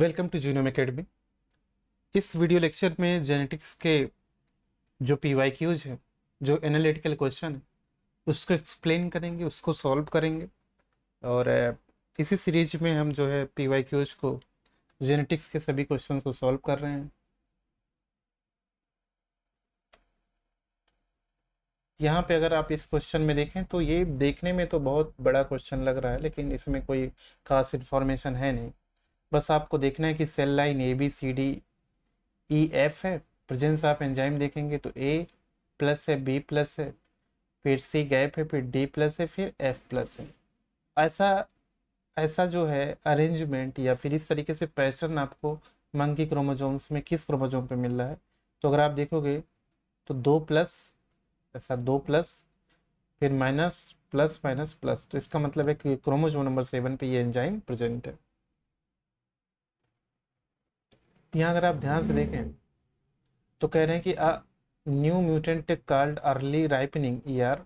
Welcome to Junium academy इस video lecture में genetics के जो पी वाई क्यूज है जो एनालिटिकल क्वेश्चन है उसको एक्सप्लेन करेंगे उसको सॉल्व करेंगे और इसी सीरीज में हम जो है पी वाई क्यूज को जेनेटिक्स के सभी क्वेश्चन को सॉल्व कर रहे हैं यहाँ पे अगर आप इस क्वेश्चन में देखें तो ये देखने में तो बहुत बड़ा क्वेश्चन लग रहा है लेकिन इसमें कोई खास इन्फॉर्मेशन है नहीं बस आपको देखना है कि cell line A B C D E F है प्रेजेंस आप एंजाइम देखेंगे तो ए प्लस है बी प्लस है फिर सी गैप है फिर डी प्लस है फिर एफ प्लस है ऐसा ऐसा जो है अरेंजमेंट या फिर इस तरीके से पैटर्न आपको मंकी क्रोमोजोम्स में किस क्रोमोजोम पे मिल रहा है तो अगर आप देखोगे तो दो प्लस ऐसा दो प्लस फिर माइनस प्लस माइनस प्लस तो इसका मतलब है कि क्रोमोजोम नंबर सेवन पे ये एंजाइम प्रेजेंट है यहाँ अगर आप ध्यान से देखें तो कह रहे हैं कि a new mutant called early ripening E R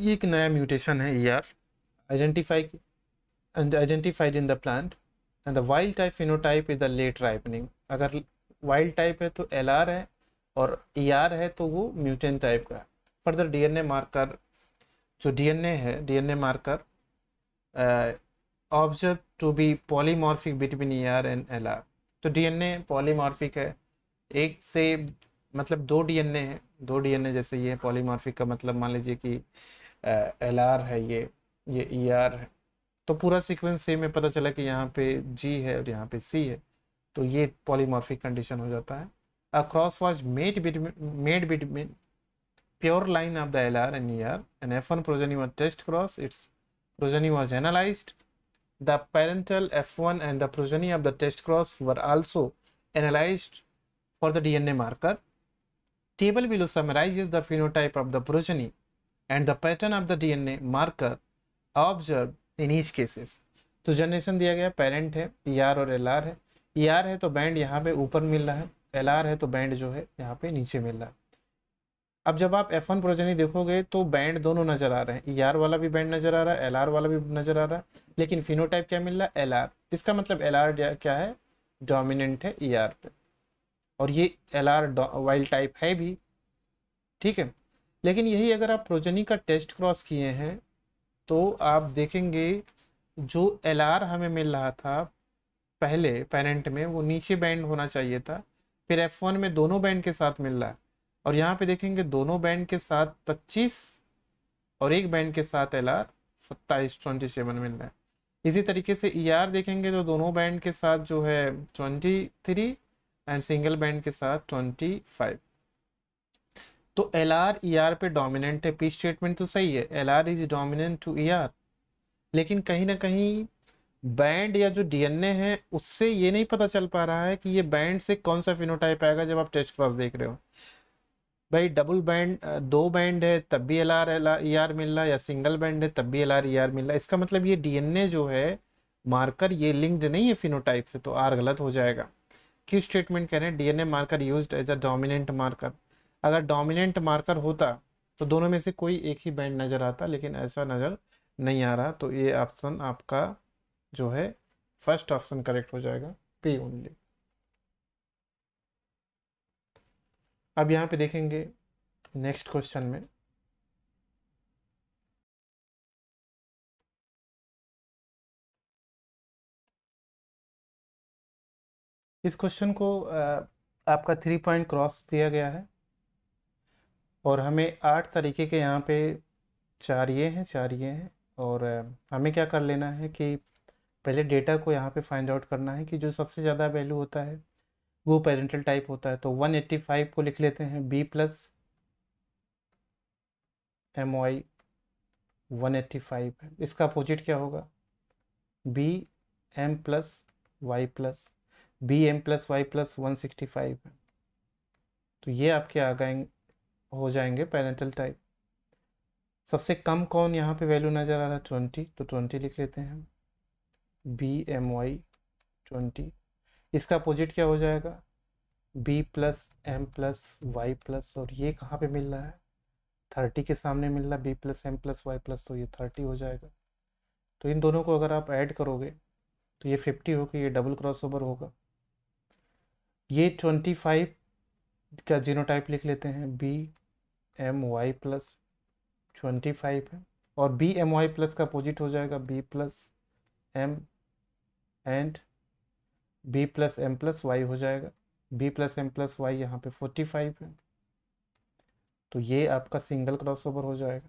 ये एक नया म्यूटेशन है E R identify identified in the plant and the wild type phenotype is the late ripening अगर वाइल्ड टाइप है तो एल आर है और ई e आर है तो वो म्यूटेंट टाइप का है further D N A marker जो डी एन ए है D N A marker observe to be polymorphic between E R and L R तो डी एन ए पॉलीमॉर्फिक है एक से मतलब दो डी एन ए है दो डी एन ए जैसे ये पॉलीमॉर्फिक का मतलब मान लीजिए कि एल आर है ये ये ई e आर है तो पूरा सीक्वेंस सेम में पता चला कि यहाँ पे जी है और यहाँ पे सी है तो ये पॉलीमॉर्फिक कंडीशन हो जाता है a cross was made between made between pure line of the LR R ER. An F1 progeny was test cross its progeny was analysed The parental F1 and the progeny of the test cross were also analyzed for the DNA marker. Table below summarizes the phenotype of the progeny and the pattern of the DNA marker observed in each cases. तो generation दिया गया parent है ई ER और L है ई ER है तो band यहाँ पे ऊपर मिल रहा है एल है तो बैंड जो है यहाँ पे नीचे मिल रहा है अब जब आप एफ वन प्रोजेनी देखोगे तो बैंड दोनों नजर आ रहे हैं ई e ER वाला भी बैंड नजर आ रहा है एल वाला भी नजर आ रहा है लेकिन फिनोटाइप क्या मिल रहा है एल इसका मतलब एल क्या है डोमिनेंट है ई e ER पे और ये एल आर वाइल्ड टाइप है भी ठीक है लेकिन यही अगर आप प्रोजेनी का टेस्ट क्रॉस किए हैं तो आप देखेंगे जो एल हमें मिल रहा था पहले पेरेंट में वो नीचे बैंड होना चाहिए था फिर एफ वन में दोनों बैंड के साथ मिल रहा है और यहाँ पे देखेंगे दोनों बैंड के साथ 25 और एक बैंड के साथ एल आर सत्ताईस ट्वेंटी सेवन मिल रहा है इसी तरीके से ई e ER देखेंगे तो दोनों बैंड के साथ जो है twenty three and single band के साथ ट्वेंटी तो एल आर ई आर पे डोमिनेंट है पी स्टेटमेंट तो सही है L R is dominant to E R लेकिन कहीं ना कहीं बैंड या जो डीएनए है उससे ये नहीं पता चल पा रहा है कि ये बैंड से कौन सा फिनोटाइप आएगा जब आप टेस्ट क्रॉस देख रहे हो भाई डबल बैंड दो बैंड है तब भी एल आर एल आर मिल रहा या सिंगल बैंड है तब भी एल आर ई आर मिल रहा इसका मतलब ये डीएनए जो है मार्कर ये लिंक्ड नहीं है फिनोटाइप से तो आर गलत हो जाएगा किस स्टेटमेंट कह रहे हैं DNA marker use as a dominant marker अगर डोमिनेंट मार्कर होता तो दोनों में से कोई एक ही बैंड नज़र आता लेकिन ऐसा नज़र नहीं आ रहा तो ये ऑप्शन आपका जो है फर्स्ट ऑप्शन करेक्ट हो जाएगा पी ओनली अब यहाँ पे देखेंगे नेक्स्ट क्वेश्चन में इस क्वेश्चन को आपका थ्री पॉइंट क्रॉस दिया गया है और हमें आठ तरीके के यहाँ पे चार ये हैं चार ये हैं और हमें क्या कर लेना है कि पहले डेटा को यहाँ पे फाइंड आउट करना है कि जो सबसे ज़्यादा वैल्यू होता है वो पेरेंटल टाइप होता है तो 185 को लिख लेते हैं B plus M Y one eighty five है इसका अपोजिट क्या होगा B M plus Y plus B M plus Y plus one sixty five है तो ये आपके आ गए हो जाएंगे पेरेंटल टाइप सबसे कम कौन यहाँ पे वैल्यू नज़र आ रहा है ट्वेंटी तो ट्वेंटी लिख लेते हैं बी एम वाई ट्वेंटी इसका अपोजिट क्या हो जाएगा b plus M plus Y plus और ये कहाँ पे मिल रहा है थर्टी के सामने मिल रहा है B plus M plus Y plus तो ये थर्टी हो जाएगा तो इन दोनों को अगर आप ऐड करोगे तो ये फिफ्टी होगी ये डबल क्रॉस ओवर होगा ये ट्वेंटी फाइव का टाइप लिख लेते हैं B M Y plus twenty five है और बी एम वाई प्लस का अपोजिट हो जाएगा B plus M and B plus M plus Y हो जाएगा B plus M plus Y यहाँ पे फोर्टी फाइव है तो ये आपका सिंगल क्रॉसओवर हो जाएगा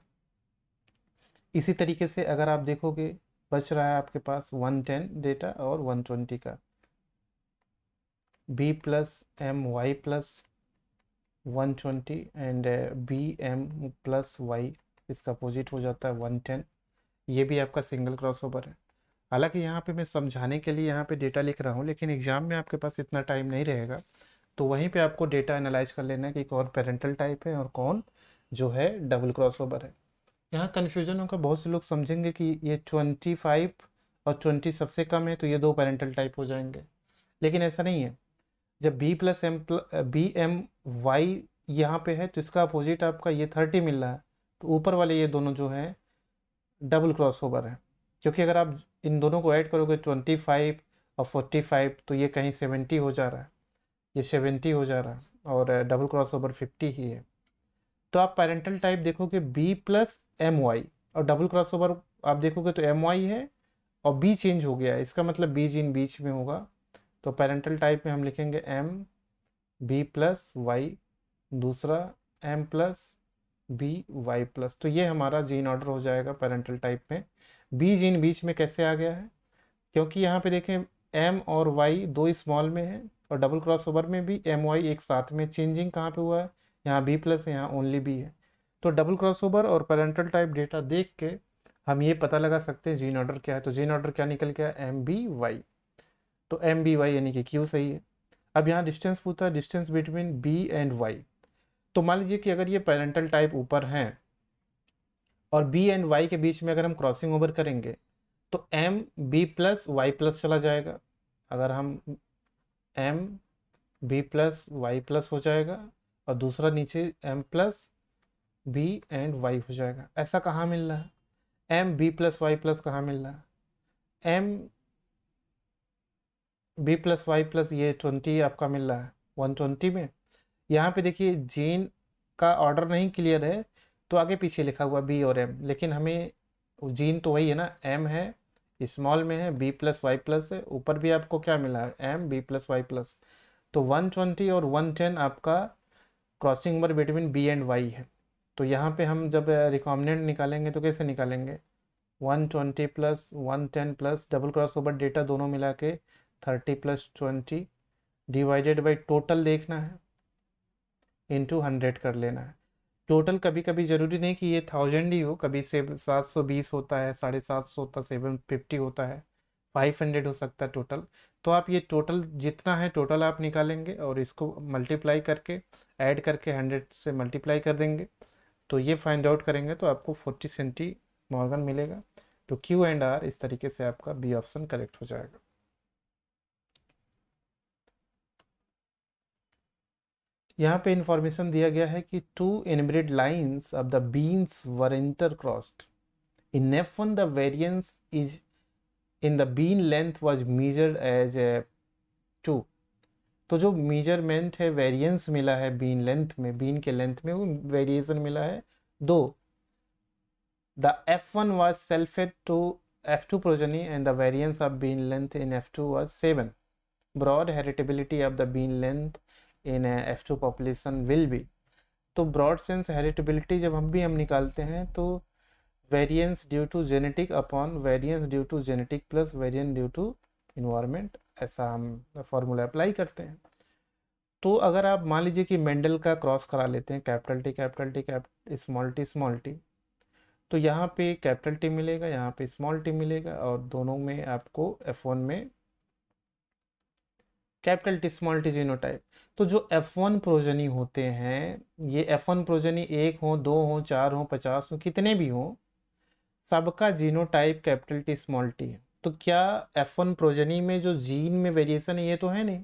इसी तरीके से अगर आप देखोगे बच रहा है आपके पास वन टेन डेटा और वन ट्वेंटी का B plus M Y plus one twenty and B M plus Y इसका अपोजिट हो जाता है वन टेन ये भी आपका सिंगल क्रॉसओवर है हालांकि यहाँ पे मैं समझाने के लिए यहाँ पे डेटा लिख रहा हूँ लेकिन एग्जाम में आपके पास इतना टाइम नहीं रहेगा तो वहीं पे आपको डेटा एनालाइज कर लेना है कि कौन पेरेंटल टाइप है और कौन जो है डबल ओवर है यहाँ कन्फ्यूजन होगा बहुत से लोग समझेंगे कि ये ट्वेंटी फाइव और ट्वेंटी सबसे कम है तो ये दो पेरेंटल टाइप हो जाएंगे लेकिन ऐसा नहीं है जब B plus M B M Y यहाँ पे है तो इसका अपोजिट आपका ये थर्टी मिल रहा है तो ऊपर वाले ये दोनों जो है डबल क्रॉस ओवर है क्योंकि अगर आप इन दोनों को ऐड करोगे ट्वेंटी फाइव और फोर्टी फाइव तो ये कहीं सेवेंटी हो जा रहा है ये सेवेंटी हो जा रहा है और डबल क्रॉस ओवर फिफ्टी ही है तो आप पेरेंटल टाइप देखोगे बी प्लस एम वाई और डबल क्रॉस ओवर आप देखोगे तो एम वाई है और बी चेंज हो गया है इसका मतलब बी जिन बीच में होगा तो पेरेंटल टाइप में हम लिखेंगे एम बी प्लस वाई दूसरा M plus B Y plus तो ये हमारा जीन ऑर्डर हो जाएगा पेरेंटल टाइप में बी जीन बीच में कैसे आ गया है क्योंकि यहाँ पे देखें एम और वाई दो स्मॉल में है और डबल क्रॉस ओवर में भी एम वाई एक साथ में चेंजिंग कहाँ पे हुआ है यहाँ बी प्लस है यहाँ ओनली बी है तो डबल क्रॉस ओवर और पेरेंटल टाइप डेटा देख के हम ये पता लगा सकते हैं जीन ऑर्डर क्या है तो जीन ऑर्डर क्या निकल गया एम बी वाई तो एम बी वाई यानी कि क्यू सही है अब यहाँ डिस्टेंस है distance between B and Y तो मान लीजिए कि अगर ये पेरेंटल टाइप ऊपर हैं और बी एंड वाई के बीच में अगर हम क्रॉसिंग ओवर करेंगे तो M B plus Y plus चला जाएगा अगर हम M B plus Y plus हो जाएगा और दूसरा नीचे M plus B and Y हो जाएगा ऐसा कहाँ मिल रहा है M B plus Y plus कहाँ मिल रहा है M B plus Y plus ये ट्वेंटी आपका मिल रहा है वन ट्वेंटी में यहाँ पे देखिए जीन का ऑर्डर नहीं क्लियर है तो आगे पीछे लिखा हुआ बी और एम लेकिन हमें जीन तो वही है ना एम है स्मॉल में है बी प्लस वाई प्लस है ऊपर भी आपको क्या मिला है M B plus Y plus तो वन ट्वेंटी और वन टेन आपका crossing over between B and Y है तो यहाँ पे हम जब रिकॉमनेंट निकालेंगे तो कैसे निकालेंगे one twenty plus one ten plus double cross over data दोनों मिला के thirty plus twenty divided by total देखना है इंटू हंड्रेड कर लेना है टोटल कभी कभी ज़रूरी नहीं कि ये थाउजेंड ही हो कभी सेवन सात सौ बीस होता है साढ़े सात सौ होता है सेवन फिफ्टी होता है फाइव हंड्रेड हो सकता है टोटल तो आप ये टोटल जितना है टोटल आप निकालेंगे और इसको मल्टीप्लाई करके ऐड करके हंड्रेड से मल्टीप्लाई कर देंगे तो ये फाइंड आउट करेंगे तो आपको फोर्टी सेंटी मॉर्गन मिलेगा तो क्यू एंड आर इस तरीके से आपका बी ऑप्शन करेक्ट हो जाएगा यहाँ पे इंफॉर्मेशन दिया गया है कि two inbred lines of the beans were inter crossed in F one the variance is in the bean length was measure as a two तो जो मेजरमेंट है वेरियंस मिला है बीन लेंथ में बीन के लेंथ में वो वेरिएशन मिला है दो the F one was selfed to F two progeny and the variance of bean length in F two was seven broad heritability of the bean length in F two population will be तो broad sense heritability जब हम भी हम निकालते हैं तो variance due to genetic upon variance due to genetic plus variance due to environment ऐसा हम फॉर्मूला अप्लाई करते हैं तो अगर आप मान लीजिए कि मेंडल का क्रॉस करा लेते हैं capital T capital T cap small T small T तो यहाँ पे कैपिटल टी मिलेगा यहाँ पे स्मॉल टी मिलेगा और दोनों में आपको एफ वन में capital T small T genotype तो जो एफ वन प्रोजनी होते हैं ये एफ वन प्रोजनी एक हो दो हो चार हो पचास हो कितने भी हो सबका genotype capital T small T है तो क्या एफ वन प्रोजनी में जो जीन में वेरिएशन है ये तो है नहीं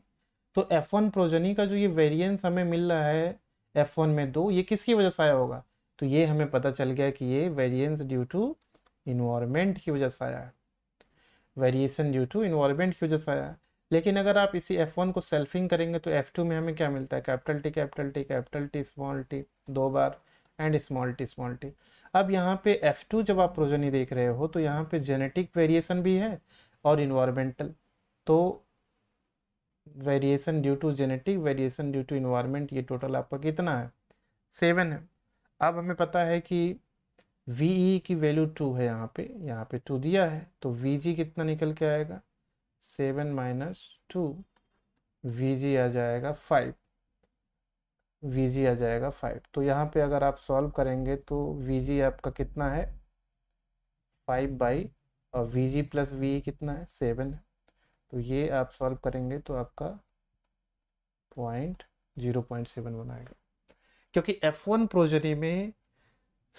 तो एफ वन प्रोजनी का जो ये वेरिएंस हमें मिल रहा है एफ वन में दो ये किसकी वजह से आया होगा तो ये हमें पता चल गया कि ये वेरिएंस ड्यू टू इन्वायरमेंट की वजह से आया है वेरिएशन ड्यू टू इन्वायरमेंट की वजह से आया है लेकिन अगर आप इसी F1 को सेल्फिंग करेंगे तो F2 में हमें क्या मिलता है capital T capital T capital T small T दो बार and small T small T अब यहाँ पे F2 जब आप प्रोजनी देख रहे हो तो यहाँ पे जेनेटिक वेरिएशन भी है और इन्वायरमेंटल तो variation due to genetic variation due to environment ये टोटल आपका कितना है सेवन है अब हमें पता है कि वी e की वैल्यू टू है यहाँ पे यहाँ पे टू दिया है तो वी कितना निकल के आएगा seven minus two V G आ जाएगा फाइव वी जी आ जाएगा फाइव तो यहाँ पे अगर आप सॉल्व करेंगे तो वी जी आपका कितना है फाइव बाई और वी जी प्लस वी कितना है सेवन है तो ये आप सॉल्व करेंगे तो आपका पॉइंट जीरो पॉइंट सेवन बनाएगा क्योंकि एफ वन प्रोजरी में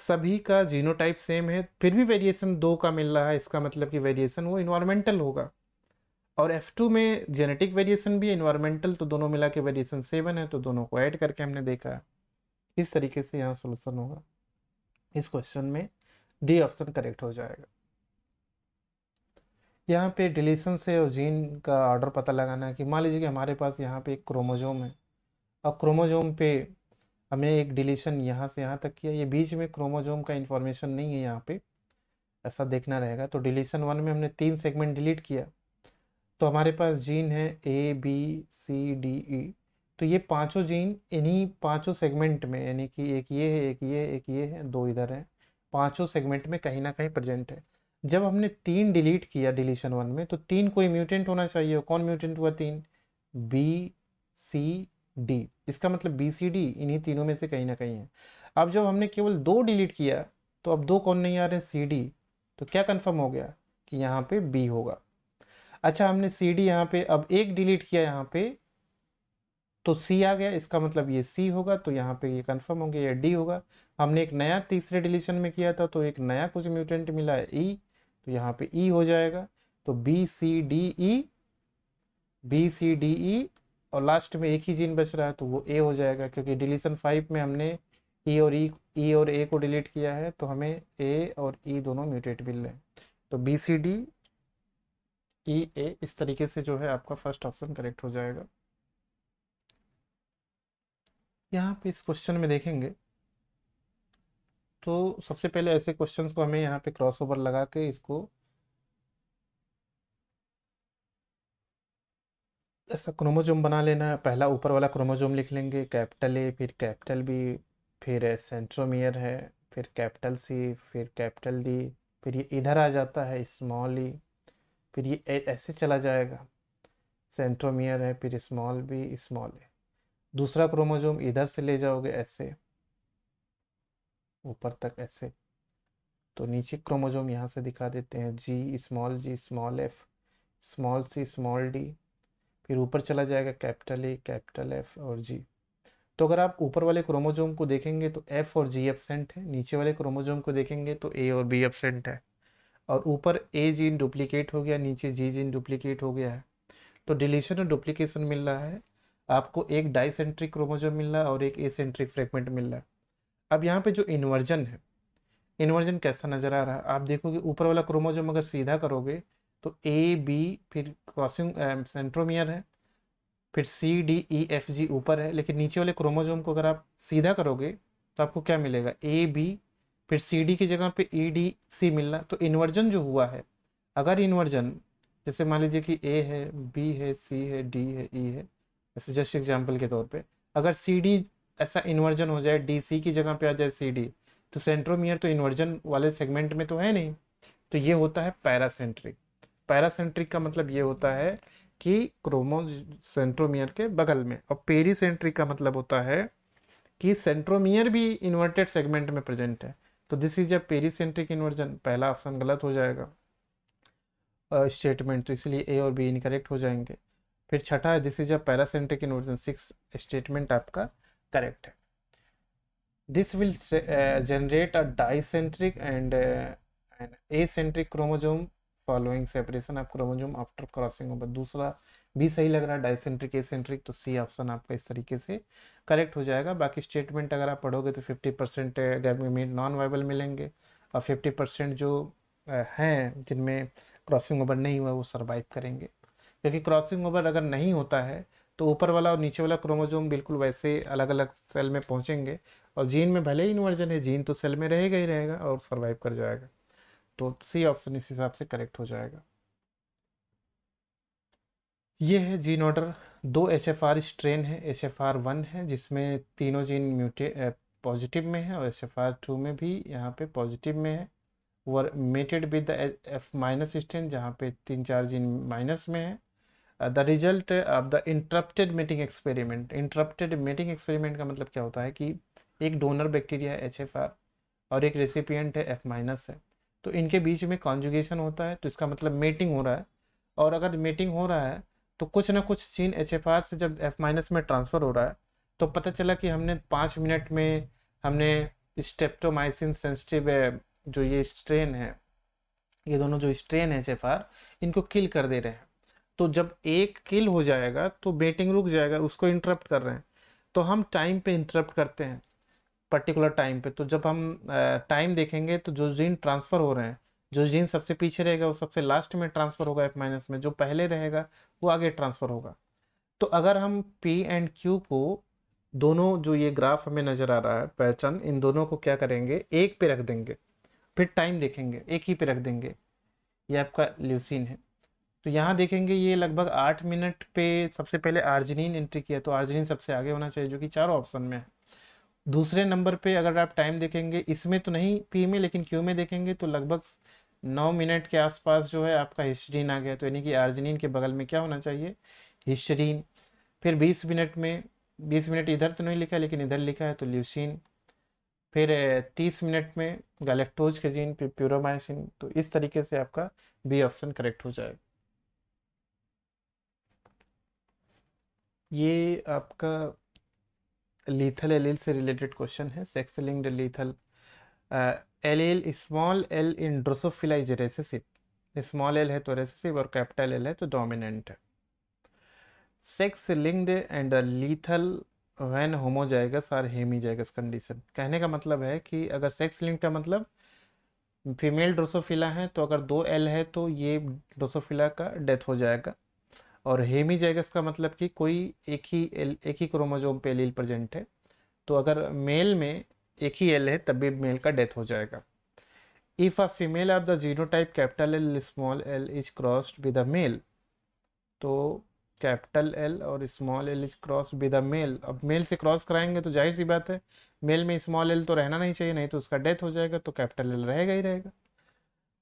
सभी का जीनोटाइप सेम है फिर भी वेरिएशन दो का मिल रहा है इसका मतलब कि वेरिएशन वो इन्वायरमेंटल होगा और F2 में जेनेटिक वेरिएशन भी है इन्वायरमेंटल तो दोनों मिला के वेरिएशन सेवन है तो दोनों को ऐड करके हमने देखा इस तरीके से यहाँ सोल्यूशन होगा इस क्वेश्चन में डी ऑप्शन करेक्ट हो जाएगा यहाँ पे डिलीशन से और जीन का ऑर्डर पता लगाना है कि मान लीजिए कि हमारे पास यहाँ पे एक क्रोमोजोम है और क्रोमोजोम पे हमने एक डिलीशन यहाँ से यहाँ तक किया ये बीच में क्रोमोजोम का इन्फॉर्मेशन नहीं है यहाँ पे ऐसा देखना रहेगा तो डिलीशन वन में हमने तीन सेगमेंट डिलीट किया तो हमारे पास जीन है ए बी सी डी ई तो ये पांचों जीन इन्हीं पांचों सेगमेंट में यानी कि एक ये है एक ये एक ये है दो इधर है पांचों सेगमेंट में कहीं ना कहीं प्रेजेंट है जब हमने तीन डिलीट किया डिलीशन वन में तो तीन कोई म्यूटेंट होना चाहिए कौन म्यूटेंट हुआ तीन बी सी डी इसका मतलब बी सी डी इन्हीं तीनों में से कहीं ना कहीं है अब जब हमने केवल दो डिलीट किया तो अब दो कौन नहीं आ रहे सी डी तो क्या कन्फर्म हो गया कि यहाँ पे बी होगा अच्छा हमने सी डी यहाँ पे अब एक डिलीट किया यहाँ पे तो सी आ गया इसका मतलब ये सी होगा तो यहाँ पे ये कंफर्म होंगे ये डी होगा हमने एक नया तीसरे डिलीशन में किया था तो एक नया कुछ म्यूटेंट मिला है ई e, तो यहाँ पे ई e हो जाएगा तो B C D E B C D E और लास्ट में एक ही जीन बच रहा है तो वो ए हो जाएगा क्योंकि डिलीशन फाइव में हमने ई e और ई e, ई e और ए को डिलीट किया है तो हमें ए और ई e दोनों म्यूटेट मिल रहे हैं तो B C D E e, A इस तरीके से जो है आपका फर्स्ट ऑप्शन करेक्ट हो जाएगा यहाँ पे इस क्वेश्चन में देखेंगे तो सबसे पहले ऐसे क्वेश्चंस को हमें यहाँ पे क्रॉसओवर लगा के इसको ऐसा क्रोमोजोम बना लेना है पहला ऊपर वाला क्रोमोजोम लिख लेंगे कैपिटल ए फिर कैपिटल बी फिर सेंट्रोमियर है फिर कैपिटल सी फिर कैपिटल डी फिर ये इधर आ जाता है स्मॉल ई e, फिर ये ऐसे चला जाएगा सेंट्रोमियर है फिर स्मॉल बी स्मॉल ए दूसरा क्रोमोजोम इधर से ले जाओगे ऐसे ऊपर तक ऐसे तो नीचे क्रोमोजोम यहाँ से दिखा देते हैं G small G small F small C small D फिर ऊपर चला जाएगा कैपिटल ए कैपिटल एफ और जी तो अगर आप ऊपर वाले क्रोमोजोम को देखेंगे तो एफ और जी एबसेंट है नीचे वाले क्रोमोजोम को देखेंगे तो ए और बी एबसेंट है और ऊपर ए जीन डुप्लीकेट हो गया नीचे जी जीन डुप्लीकेट हो गया है तो डिलीशन और डुप्लीकेशन मिल रहा है आपको एक डाइसेंट्रिक क्रोमोजोम मिल रहा है और एक एसेंट्रिक फ्रेगमेंट मिल रहा है अब यहाँ पे जो इन्वर्जन है इन्वर्जन कैसा नज़र आ रहा है आप देखोगे ऊपर वाला क्रोमोजोम अगर सीधा करोगे तो ए बी फिर क्रॉसिंग सेंट्रोमियर है फिर सी डी ई एफ जी ऊपर है लेकिन नीचे वाले क्रोमोजोम को अगर आप सीधा करोगे तो आपको क्या मिलेगा ए बी फिर सी डी की जगह पे ई डी सी मिलना तो इन्वर्जन जो हुआ है अगर इन्वर्जन जैसे मान लीजिए कि ए है बी है सी है डी है ई e है ऐसे जस्ट एग्जाम्पल के तौर पे अगर सी डी ऐसा इन्वर्जन हो जाए डी सी की जगह पे आ जाए सी डी तो सेंट्रोमियर तो इन्वर्जन वाले सेगमेंट में तो है नहीं तो ये होता है पैरासेंट्रिक पैरासेंट्रिक का मतलब ये होता है कि क्रोमो सेंट्रोमियर के बगल में और पेरीसेंट्रिक का मतलब होता है कि सेंट्रोमियर भी इन्वर्टेड सेगमेंट में प्रेजेंट है तो this is a pericentric inversion पहला ऑप्शन गलत हो जाएगा स्टेटमेंट तो इसलिए ए और बी इनकरेक्ट हो जाएंगे फिर छठा है this is a paracentric inversion six statement आपका करेक्ट है this will generate a dicentric and acentric chromosome following separation of chromosome after crossing over दूसरा भी सही लग रहा है डाइसेंट्रिक एसेंट्रिक तो सी ऑप्शन आपका इस तरीके से करेक्ट हो जाएगा बाकी स्टेटमेंट अगर आप पढ़ोगे तो fifty percent government non viable मिलेंगे और फिफ्टी परसेंट जो हैं जिनमें क्रॉसिंग ओवर नहीं हुआ वो सर्वाइव करेंगे क्योंकि क्रॉसिंग ओवर अगर नहीं होता है तो ऊपर वाला और नीचे वाला क्रोमोजोम बिल्कुल वैसे अलग अलग सेल में पहुँचेंगे और जीन में भले ही इन्वर्जन है जीन तो सेल में रहेगा ही रहेगा और सर्वाइव कर जाएगा तो सी ऑप्शन इस हिसाब से करेक्ट हो जाएगा ये है जीन ऑर्डर दो एच एफ आर स्ट्रेन है एच एफ आर वन है जिसमें तीनों जीन म्यूटे पॉजिटिव में है और एच एफ आर टू में भी यहाँ पे पॉजिटिव में है were mated with the F minus strain जहाँ पे तीन चार जीन माइनस में है the result of the interrupted mating experiment interrupted mating experiment का मतलब क्या होता है कि एक डोनर बैक्टीरिया है एच एफ आर और एक रेसिपियंट है एफ माइनस है तो इनके बीच में कॉन्जुगेशन होता है तो इसका मतलब मेटिंग हो रहा है और अगर मेटिंग हो रहा है तो कुछ ना कुछ सीन एच से जब एफ माइनस में ट्रांसफ़र हो रहा है तो पता चला कि हमने पाँच मिनट में हमने स्टेप्टोमाइसिन सेंसिटिव जो ये स्ट्रेन है ये दोनों जो स्ट्रेन है एच इनको किल कर दे रहे हैं तो जब एक किल हो जाएगा तो बेटिंग रुक जाएगा उसको इंटरप्ट कर रहे हैं तो हम टाइम पे इंटरप्ट करते हैं पर्टिकुलर टाइम पे तो जब हम टाइम देखेंगे तो जो जीन ट्रांसफ़र हो रहे हैं जो जीन सबसे पीछे रहेगा वो सबसे लास्ट में ट्रांसफ़र होगा एफ माइनस में जो पहले रहेगा वो आगे ट्रांसफ़र होगा तो अगर हम पी एंड क्यू को दोनों जो ये ग्राफ हमें नज़र आ रहा है पहचान इन दोनों को क्या करेंगे एक पे रख देंगे फिर टाइम देखेंगे एक ही पे रख देंगे ये आपका ल्यूसिन है तो यहाँ देखेंगे ये लगभग आठ मिनट पे सबसे पहले आर्जिनिन एंट्री किया तो आर्जिनिन सबसे आगे होना चाहिए जो कि चारों ऑप्शन में है दूसरे नंबर पे अगर आप टाइम देखेंगे इसमें तो नहीं पी में लेकिन क्यू में देखेंगे तो लगभग नौ मिनट के आसपास जो है आपका हिस्ट्रीन आ गया तो यानी कि आर्जिनिन के बगल में क्या होना चाहिए हिस्ट्रीन फिर बीस मिनट में बीस मिनट इधर तो नहीं लिखा लेकिन इधर लिखा है तो ल्यूसिन फिर तीस मिनट में गलेक्टोज के जीन फिर प्यूरोमाइसिन तो इस तरीके से आपका बी ऑप्शन करेक्ट हो जाएगा ये आपका लीथल एलिल से रिलेटेड क्वेश्चन है sex linked lethal L small L in drosophila is recessive small L है तो रेसेसिव और कैपिटल एल है तो डोमिनेंट है sex linked and lethal when homozygous or hemizygous condition कहने का मतलब है कि अगर सेक्स लिंक का मतलब फीमेल ड्रोसोफिला है तो अगर दो एल है तो ये ड्रोसोफिला का डेथ हो जाएगा और हेमीजाइगस का मतलब कि कोई एक ही एल एक ही क्रोमोजोम पे एलील प्रेजेंट है तो अगर मेल में एक ही एल है तब भी मेल का डेथ हो जाएगा if a female of the type capital L small L is crossed with a male तो कैपिटल एल और small L is cross with a male अब मेल से क्रॉस कराएंगे तो जाहिर सी बात है मेल में स्मॉल एल तो रहना नहीं चाहिए नहीं तो उसका डेथ हो जाएगा तो कैपिटल एल रहेगा ही रहेगा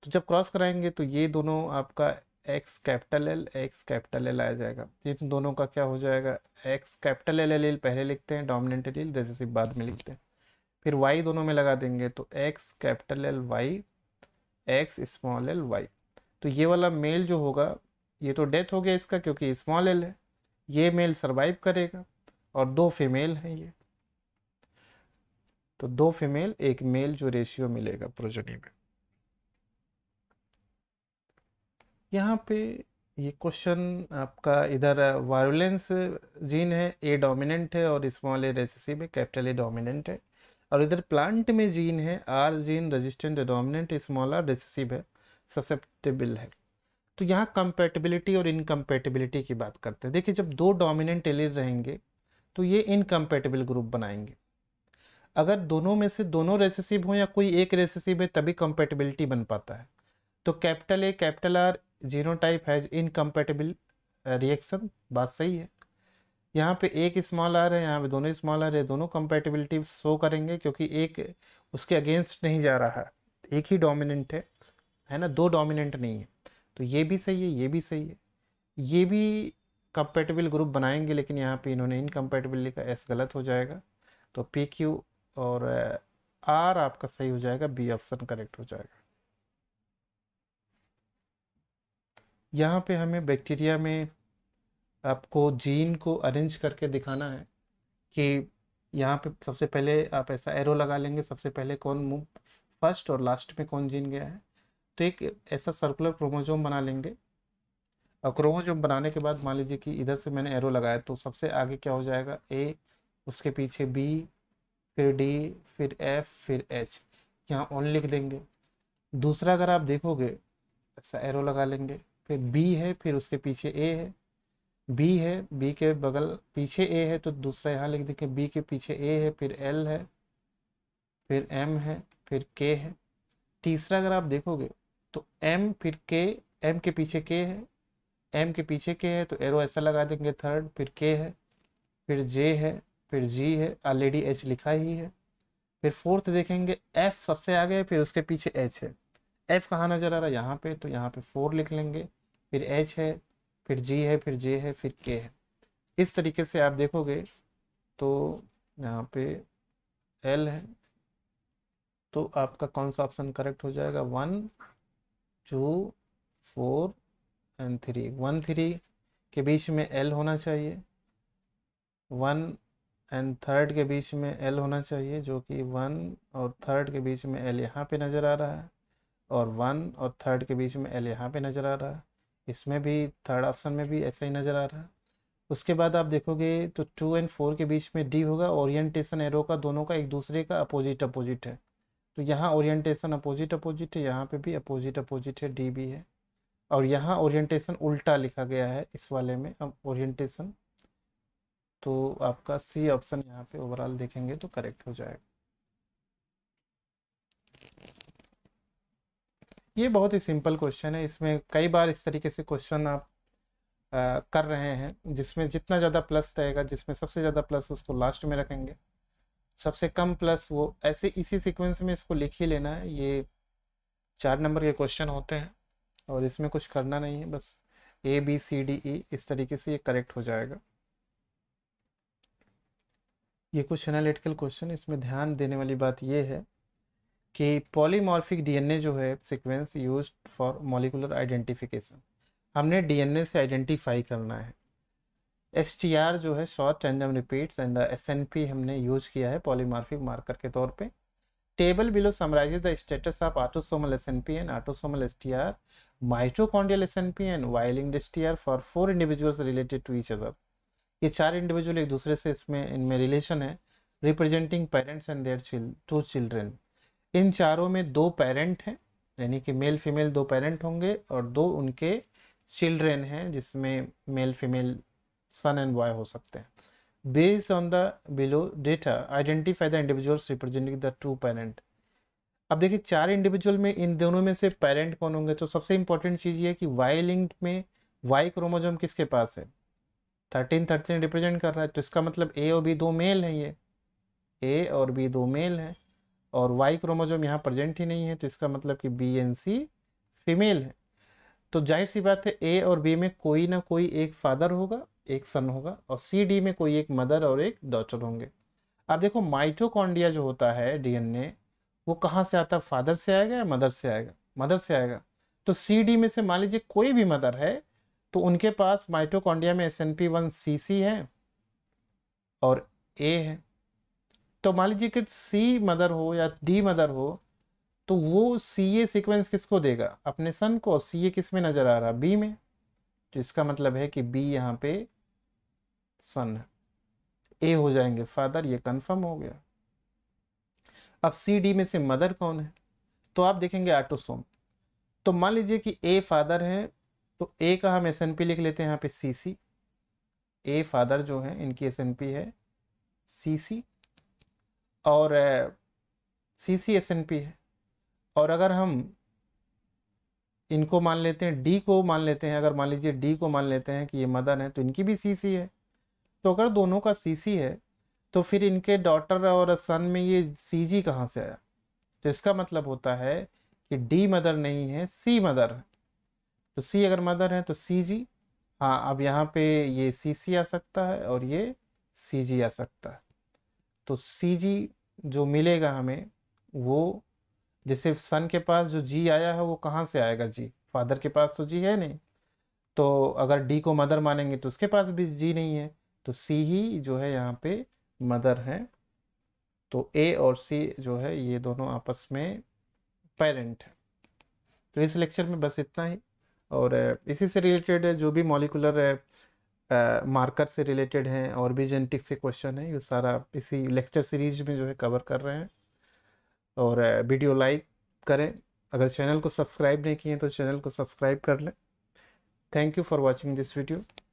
तो जब क्रॉस कराएंगे तो ये दोनों आपका X capital L X capital L आ जाएगा इन दोनों का क्या हो जाएगा एक्स कैपिटल एल एल पहले लिखते हैं डोमिनेंट एल रेसेसिव बाद में लिखते हैं फिर वाई दोनों में लगा देंगे तो X capital L Y X small L Y तो ये वाला मेल जो होगा ये तो डेथ हो गया इसका क्योंकि स्मॉल एल है ये मेल सर्वाइव करेगा और दो फीमेल हैं ये तो दो फीमेल एक मेल जो रेशियो मिलेगा प्रोजनी में यहाँ पे ये क्वेश्चन आपका इधर वायोलेंस जीन है ए डोमिनेंट है और स्मॉल ए रेसिसी में कैपिटल ए डोमिनेंट है और इधर प्लांट में जीन है R gene resistant dominant small r recessive है ससेप्टेबल है तो यहाँ कंपेटेबिलिटी और इनकम्पेटिबिलिटी की बात करते हैं देखिए जब दो डोमिनेंट एलियर रहेंगे तो ये इनकम्पेटिबल ग्रुप बनाएंगे अगर दोनों में से दोनों रेसेसिव हो या कोई एक रेसेसिव है तभी कंपेटेबिलिटी बन पाता है तो capital A capital R genotype has incompatible reaction बात सही है यहाँ पे एक स्मॉल आर है यहाँ पे दोनों स्मॉल आर है दोनों कंपेटेबिलिटी शो करेंगे क्योंकि एक उसके अगेंस्ट नहीं जा रहा है एक ही डोमिनेंट है है ना दो डोमिनेंट नहीं है तो ये भी सही है ये भी सही है ये भी कंपेटेबल ग्रुप बनाएंगे लेकिन यहाँ पे इन्होंने इनकम्पेटिबल लिखा एस गलत हो जाएगा तो पी क्यू और आर आपका सही हो जाएगा बी ऑप्शन करेक्ट हो जाएगा यहाँ पे हमें बैक्टीरिया में आपको जीन को अरेंज करके दिखाना है कि यहाँ पे सबसे पहले आप ऐसा एरो लगा लेंगे सबसे पहले कौन मूव फर्स्ट और लास्ट में कौन जीन गया है तो एक ऐसा सर्कुलर क्रोमोजोम बना लेंगे और क्रोमोजोम बनाने के बाद मान लीजिए कि इधर से मैंने एरो लगाया तो सबसे आगे क्या हो जाएगा ए उसके पीछे बी फिर डी फिर एफ फिर एच यहाँ ऑन लिख देंगे दूसरा अगर आप देखोगे ऐसा एरो लगा लेंगे फिर बी है फिर उसके पीछे ए है बी है बी के बगल पीछे ए है तो दूसरा यहाँ लिख देखिए बी के पीछे ए है फिर एल है फिर एम है फिर के है तीसरा अगर आप देखोगे तो एम फिर के एम के पीछे के है एम के पीछे के है तो एरो ऐसा लगा देंगे थर्ड फिर के है फिर जे है फिर जी है ऑलरेडी एच लिखा ही है फिर फोर्थ देखेंगे एफ सबसे आगे है फिर उसके पीछे एच है एफ कहाँ नज़र आ रहा है यहाँ पे तो यहाँ पे फोर लिख लेंगे फिर एच है फिर जी है फिर जे है फिर के है इस तरीके से आप देखोगे तो यहाँ पे एल है तो आपका कौन सा ऑप्शन करेक्ट हो जाएगा one two four and three one three के बीच में एल होना चाहिए वन एंड थर्ड के बीच में एल होना चाहिए जो कि वन और थर्ड के बीच में एल यहाँ पे नज़र आ रहा है और वन और थर्ड के बीच में एल यहाँ पे नज़र आ रहा है इसमें भी थर्ड ऑप्शन में भी ऐसा ही नज़र आ रहा है उसके बाद आप देखोगे तो टू एंड फोर के बीच में डी होगा ओरिएंटेशन एरो का दोनों का एक दूसरे का अपोजिट अपोजिट है तो यहाँ ओरिएंटेशन अपोजिट अपोजिट है यहाँ पे भी अपोजिट अपोजिट है डी भी है और यहाँ ओरिएंटेशन उल्टा लिखा गया है इस वाले में अब ओरिएंटेशन तो आपका सी ऑप्शन यहाँ पे ओवरऑल देखेंगे तो करेक्ट हो जाएगा ये बहुत ही सिंपल क्वेश्चन है इसमें कई बार इस तरीके से क्वेश्चन आप आ, कर रहे हैं जिसमें जितना ज़्यादा प्लस रहेगा जिसमें सबसे ज़्यादा प्लस उसको लास्ट में रखेंगे सबसे कम प्लस वो ऐसे इसी सीक्वेंस में इसको लिख ही लेना है ये चार नंबर के क्वेश्चन होते हैं और इसमें कुछ करना नहीं है बस ए बी सी डी ई इस तरीके से ये करेक्ट हो जाएगा ये कुछ एनालिटिकल क्वेश्चन इसमें ध्यान देने वाली बात ये है कि पॉलीमॉर्फिक डीएनए जो है sequence use for molecular identification हमने डीएनए से आइडेंटिफाई करना है एस टी आर जो है short random repeats and the S N P हमने यूज किया है पॉलीमॉर्फिक मार्कर के तौर पे table below summarizes the status of autosomal S N P and autosomal S T R mitochondrial S N P and Y linked S T R for four individuals related to each other ये चार individual एक दूसरे से इसमें इनमें relation है representing parents and their two children इन चारों में दो पेरेंट हैं यानी कि मेल फीमेल दो पेरेंट होंगे और दो उनके चिल्ड्रेन हैं जिसमें male female son and boy हो सकते हैं based on the below data identify the individuals representing the true parent अब देखिए चार इंडिविजुअल में इन दोनों में से पेरेंट कौन होंगे तो सबसे इंपॉर्टेंट चीज़ ये कि वाई लिंक में वाई क्रोमोजोम किसके पास है थर्टीन थर्टीन रिप्रेजेंट कर रहा है तो इसका मतलब ए और बी दो मेल है ये ए और बी दो मेल हैं और वाई क्रोमोजोम यहाँ प्रजेंट ही नहीं है तो इसका मतलब कि बी एन सी फीमेल है तो जाहिर सी बात है ए और बी में कोई ना कोई एक फादर होगा एक सन होगा और सी डी में कोई एक मदर और एक डॉटर होंगे अब देखो माइटोकॉन्डिया जो होता है डीएनए वो कहाँ से आता है फादर से आएगा या मदर से आएगा मदर से आएगा तो सी डी में से मान लीजिए कोई भी मदर है तो उनके पास माइटोकॉन्डिया में S N P one C C है और ए है तो मान लीजिए कि सी मदर हो या डी मदर हो तो वो सी ए सिक्वेंस किसको देगा अपने सन को सी ए किस में नज़र आ रहा बी में तो इसका मतलब है कि बी यहाँ पे सन ए हो जाएंगे फादर ये कंफर्म हो गया अब सी डी में से मदर कौन है तो आप देखेंगे आटोसोम तो मान लीजिए कि ए फादर है तो ए का हम एस एन पी लिख लेते हैं यहाँ पे सी सी ए फादर जो है इनकी एस एन पी है सी सी और C C S N P है और अगर हम इनको मान लेते हैं डी को मान लेते हैं अगर मान लीजिए डी को मान लेते हैं कि ये मदर हैं तो इनकी भी सी सी है तो अगर दोनों का सी सी है तो फिर इनके डॉटर और सन में ये सी जी कहाँ से आया तो इसका मतलब होता है कि डी मदर नहीं है सी मदर है तो सी अगर मदर है तो सी जी हाँ अब यहाँ पे ये सी सी आ सकता है और ये सी जी आ सकता है तो सी जी जो मिलेगा हमें वो जैसे सन के पास जो जी आया है वो कहाँ से आएगा जी फादर के पास तो जी है नहीं तो अगर डी को मदर मानेंगे तो उसके पास भी जी नहीं है तो सी ही जो है यहाँ पे मदर है तो ए और सी जो है ये दोनों आपस में पेरेंट है तो इस लेक्चर में बस इतना ही और इसी से रिलेटेड जो भी मॉलिकुलर मार्कर से रिलेटेड हैं और भी जेनेटिक्स से क्वेश्चन हैं ये सारा इसी लेक्चर सीरीज में जो है कवर कर रहे हैं और वीडियो लाइक करें अगर चैनल को सब्सक्राइब नहीं किए तो चैनल को सब्सक्राइब कर लें thank you for watching this video